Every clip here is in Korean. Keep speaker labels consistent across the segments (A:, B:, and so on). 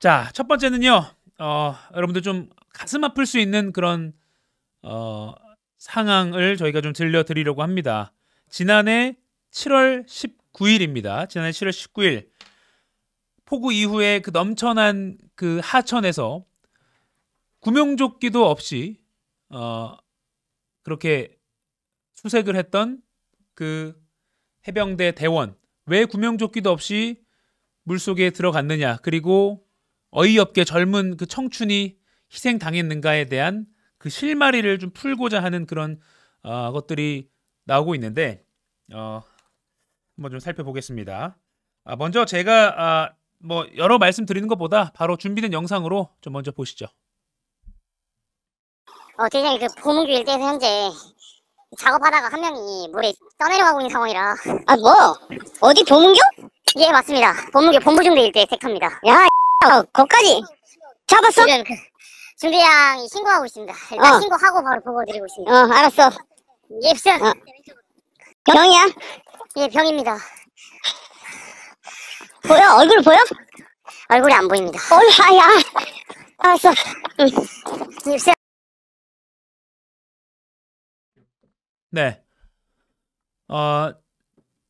A: 자, 첫 번째는요. 어, 여러분들 좀 가슴 아플 수 있는 그런 어, 상황을 저희가 좀 들려드리려고 합니다. 지난해 7월 19일입니다. 지난해 7월 19일 폭우 이후에 그 넘쳐난 그 하천에서 구명조끼도 없이 어, 그렇게 수색을 했던 그 해병대 대원 왜 구명조끼도 없이 물속에 들어갔느냐 그리고 어이없게 젊은 그 청춘이 희생당했는가에 대한 그 실마리를 좀 풀고자 하는 그런 어, 것들이 나오고 있는데 어, 한번 좀 살펴보겠습니다. 아, 먼저 제가 아, 뭐 여러 말씀 드리는 것보다 바로 준비된 영상으로 좀 먼저 보시죠.
B: 어, 대장이 그 보문교 일대에서 현재 작업하다가 한 명이 물에 떠내려가고 있는 상황이라. 아, 뭐? 어디 보문교? 예, 맞습니다. 보문교 본부중대 일대 섹터입니다. 야, 어, 거까지 잡았어? 그 준비양이 신고하고 있습니다. 일단 어. 신고하고 바로 보고 드리고 있습니다. 어, 알았어. 예, 무 어. 병이야? 예, 병입니다. 보여? 얼굴 보여? 얼굴이 안 보입니다. 얼굴 어, 야 알았어. 예, 무슨
A: 네. 어,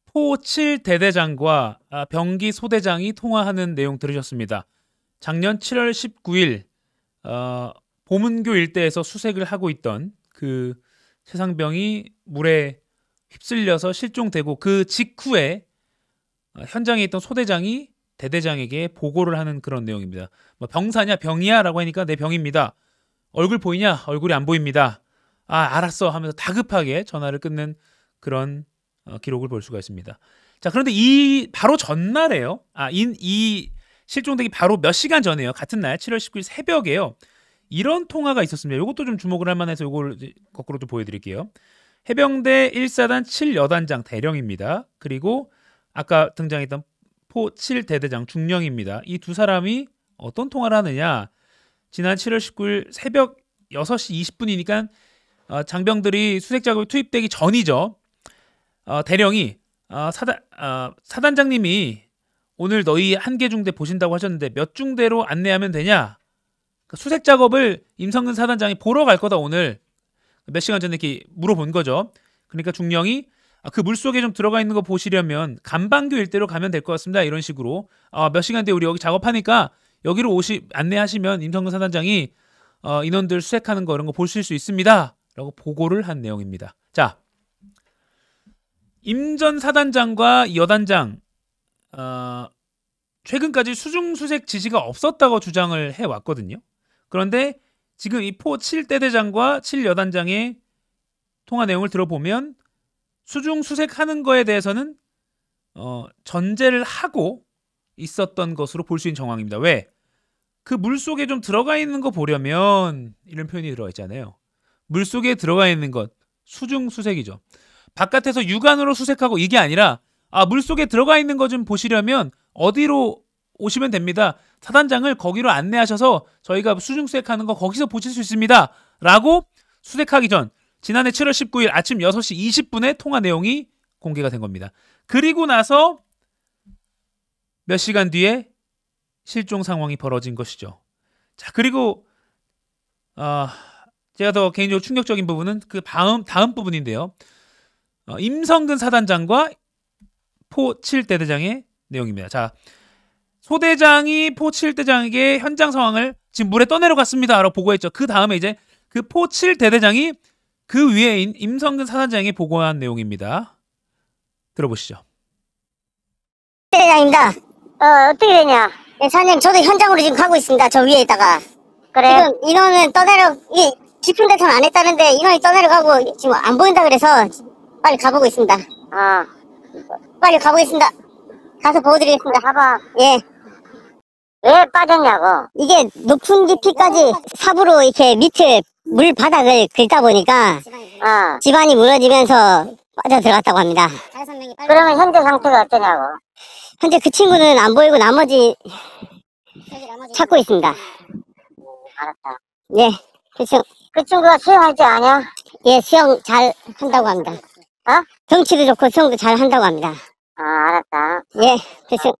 A: 포 7대대장과 아, 병기 소대장이 통화하는 내용 들으셨습니다. 작년 7월 19일 어, 보문교 일대에서 수색을 하고 있던 그 최상병이 물에 휩쓸려서 실종되고 그 직후에 어, 현장에 있던 소대장이 대대장에게 보고를 하는 그런 내용입니다. 뭐 병사냐 병이야라고 하니까 내 병입니다. 얼굴 보이냐 얼굴이 안 보입니다. 아 알았어 하면서 다급하게 전화를 끊는 그런 어, 기록을 볼 수가 있습니다. 자 그런데 이 바로 전날에요. 아이 실종되기 바로 몇 시간 전에요. 같은 날 7월 19일 새벽에요. 이런 통화가 있었습니다. 이것도 좀 주목을 할 만해서 이걸 거꾸로 좀 보여드릴게요. 해병대 1사단 7여단장 대령입니다. 그리고 아까 등장했던 포 7대대장 중령입니다. 이 두 사람이 어떤 통화를 하느냐. 지난 7월 19일 새벽 6시 20분이니까 어, 장병들이 수색 작업에 투입되기 전이죠. 어, 대령이 어, 사단, 사단장님이 오늘 너희 한 개 중대 보신다고 하셨는데 몇 중대로 안내하면 되냐? 그 수색 작업을 임성근 사단장이 보러 갈 거다 오늘 몇 시간 전에 이렇게 물어본 거죠. 그러니까 중령이 아, 그 물속에 좀 들어가 있는 거 보시려면 간방교 일대로 가면 될 것 같습니다. 이런 식으로 아, 몇 시간 뒤에 우리 여기 작업하니까 여기로 오시 안내하시면 임성근 사단장이 어, 인원들 수색하는 거 이런 거 보실 수 있습니다. 라고 보고를 한 내용입니다. 자, 임전 사단장과 여단장 어, 최근까지 수중수색 지시가 없었다고 주장을 해왔거든요. 그런데 지금 이포 7대대장과 7여단장의 통화 내용을 들어보면 수중수색하는 거에 대해서는 어, 전제를 하고 있었던 것으로 볼 수 있는 정황입니다. 왜? 그 물속에 좀 들어가 있는 거 보려면 이런 표현이 들어가 있잖아요. 물속에 들어가 있는 것 수중 수색이죠. 바깥에서 육안으로 수색하고 이게 아니라 아, 물속에 들어가 있는 거 좀 보시려면 어디로 오시면 됩니다. 사단장을 거기로 안내하셔서 저희가 수중수색 하는 거 거기서 보실 수 있습니다. 라고 수색하기 전 지난해 7월 19일 아침 6시 20분에 통화 내용이 공개가 된 겁니다. 그리고 나서 몇 시간 뒤에 실종 상황이 벌어진 것이죠. 자, 그리고 어, 제가 더 개인적으로 충격적인 부분은 그 다음 다음 부분인데요. 어, 임성근 사단장과 포칠대대장의 내용입니다. 자, 소대장이 포칠대장에게 현장 상황을 지금 물에 떠내려 갔습니다. 라고 보고했죠. 그 다음에 이제 그 포칠대대장이 그 위에 임성근 사단장이 보고한 내용입니다. 들어보시죠.
B: 대장입니다. 어, 어떻게 되냐? 네, 사장님, 저도 현장으로 지금 가고 있습니다. 저 위에다가. 그래 지금 인원은 떠내려, 이 깊은 대선 안 했다는데 인원이 떠내려가고 지금 안 보인다 그래서 빨리 가보고 있습니다. 아, 빨리 가보겠습니다. 가서 보여드리겠습니다. 봐봐. 예. 왜 빠졌냐고. 이게 높은 깊이까지 삽으로 이렇게 밑을 물 바닥을 긁다 보니까 어. 집안이 무너지면서 빠져 들어갔다고 합니다. 그러면 현재 상태가 어떠냐고. 현재 그 친구는 안 보이고 나머지 찾고 있습니다. 알았다. 예, 그 친구. 그 친구가 수영할줄 아냐? 예, 수영 잘 한다고 합니다. 어? 덩치도 좋고 수영도 잘 한다고 합니다. 아, 알았다. 예, 됐어.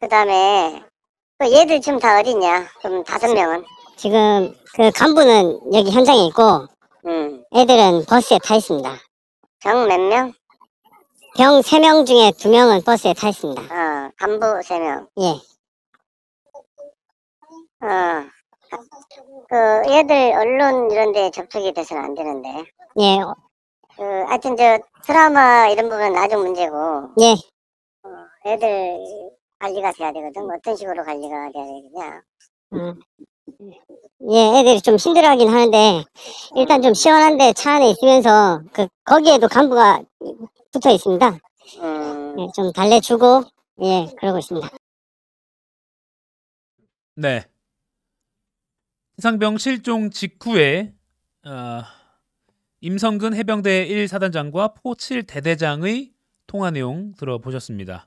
B: 그 다음에, 그 얘들 지금 다어딨냐 그럼 다섯 명은? 지금 그 간부는 여기 현장에 있고 응. 음. 애들은 버스에 타 있습니다. 정몇 명? 병 세 명 중에 두명은 버스에 타 있습니다. 어, 간부 세 명. 예. 어. 그, 얘들 언론 이런 데 접촉이 돼서는 안 되는데. 예, 그 하여튼 저드라마 이런 부분 은 아주 문제고 예. 어, 애들 관리가 돼야 되거든. 어떤 식으로 관리가 돼야 되느냐. 음. 예, 애들이 좀 힘들어하긴 하는데 일단 좀 시원한데 차 안에 있으면서 그 거기에도 간부가 붙어 있습니다. 음, 예, 좀 달래주고 예 그러고 있습니다.
A: 네. 이상병 실종 직후에 어, 임성근 해병대 1사단장과 포7 대대장의 통화 내용 들어보셨습니다.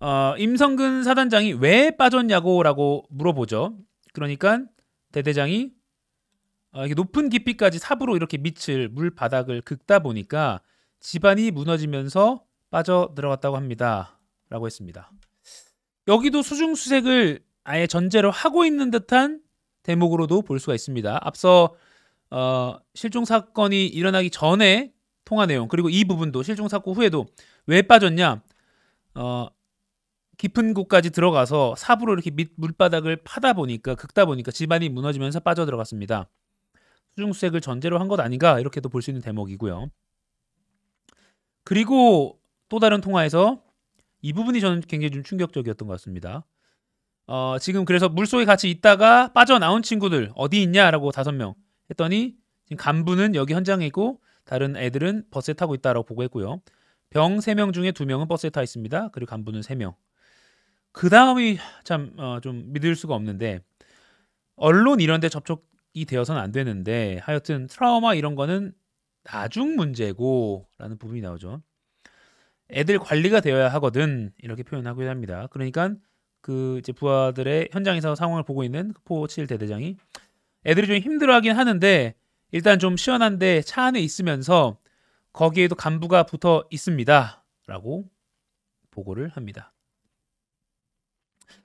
A: 어, 임성근 사단장이 왜 빠졌냐고라고 물어보죠. 그러니까 대대장이 어, 이게 높은 깊이까지 삽으로 이렇게 밑을 물바닥을 긁다 보니까 집안이 무너지면서 빠져 들어갔다고 합니다. 라고 했습니다. 여기도 수중수색을 아예 전제로 하고 있는 듯한 대목으로도 볼 수가 있습니다. 앞서 어, 실종 사건이 일어나기 전에 통화 내용 그리고 이 부분도 실종 사고 후에도 왜 빠졌냐 어, 깊은 곳까지 들어가서 삽으로 이렇게 밑 물바닥을 파다 보니까 극다 보니까 집안이 무너지면서 빠져 들어갔습니다. 수중수색을 전제로 한 것 아닌가 이렇게도 볼 수 있는 대목이고요. 그리고 또 다른 통화에서 이 부분이 저는 굉장히 좀 충격적이었던 것 같습니다. 어, 지금 그래서 물속에 같이 있다가 빠져나온 친구들 어디 있냐라고 다섯 명 했더니 지금 간부는 여기 현장에 있고 다른 애들은 버스에 타고 있다라고 보고했고요. 병 3명 중에 2명은 버스에 타 있습니다. 그리고 간부는 3명. 그 다음이 참좀 어 믿을 수가 없는데 언론 이런 데 접촉이 되어서는 안 되는데 하여튼 트라우마 이런 거는 나중 문제고 라는 부분이 나오죠. 애들 관리가 되어야 하거든 이렇게 표현하고자 합니다. 그러니까 그 이제 부하들의 현장에서 상황을 보고 있는 그 포7 대대장이 애들이 좀 힘들어하긴 하는데 일단 좀 시원한데 차 안에 있으면서 거기에도 간부가 붙어 있습니다. 라고 보고를 합니다.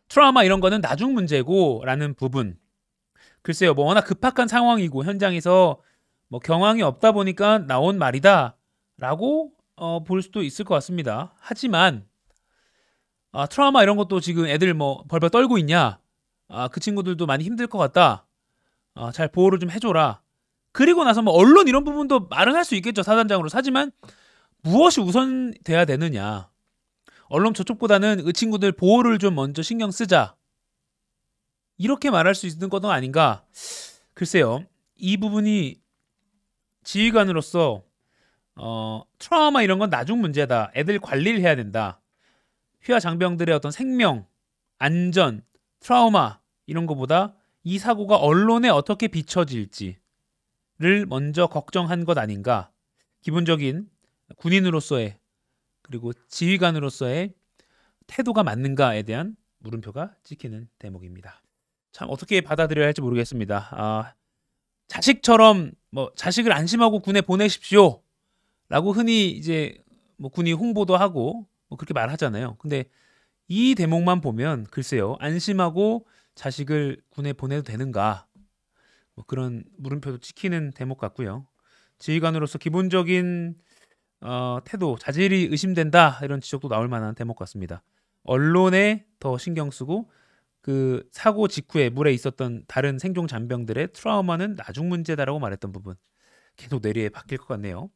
A: 트라우마 이런 거는 나중 문제고 라는 부분. 글쎄요, 뭐 워낙 급박한 상황이고 현장에서 뭐 경황이 없다 보니까 나온 말이다 라고 어, 볼 수도 있을 것 같습니다. 하지만 아, 트라우마 이런 것도 지금 애들 뭐 벌벌 떨고 있냐? 아, 그 친구들도 많이 힘들 것 같다. 어, 잘 보호를 좀 해줘라. 그리고 나서 뭐 언론 이런 부분도 말은 할 수 있겠죠 사단장으로 하지만 무엇이 우선 돼야 되느냐 언론 저쪽보다는 그 친구들 보호를 좀 먼저 신경 쓰자 이렇게 말할 수 있는 것은 아닌가 글쎄요 이 부분이 지휘관으로서 어, 트라우마 이런 건 나중 문제다 애들 관리를 해야 된다 휘하 장병들의 어떤 생명 안전 트라우마 이런 것보다 이 사고가 언론에 어떻게 비춰질지를 먼저 걱정한 것 아닌가. 기본적인 군인으로서의 그리고 지휘관으로서의 태도가 맞는가에 대한 물음표가 찍히는 대목입니다. 참 어떻게 받아들여야 할지 모르겠습니다. 아, 자식처럼 뭐 자식을 안심하고 군에 보내십시오. 라고 흔히 이제 뭐 군이 홍보도 하고 뭐 그렇게 말하잖아요. 근데 이 대목만 보면 글쎄요. 안심하고 자식을 군에 보내도 되는가 뭐 그런 물음표도 찍히는 대목 같고요. 지휘관으로서 기본적인 어, 태도, 자질이 의심된다 이런 지적도 나올 만한 대목 같습니다. 언론에 더 신경 쓰고 그 사고 직후에 물에 있었던 다른 생존 잔병들의 트라우마는 나중 문제다라고 말했던 부분 계속 내리에 바뀔 것 같네요.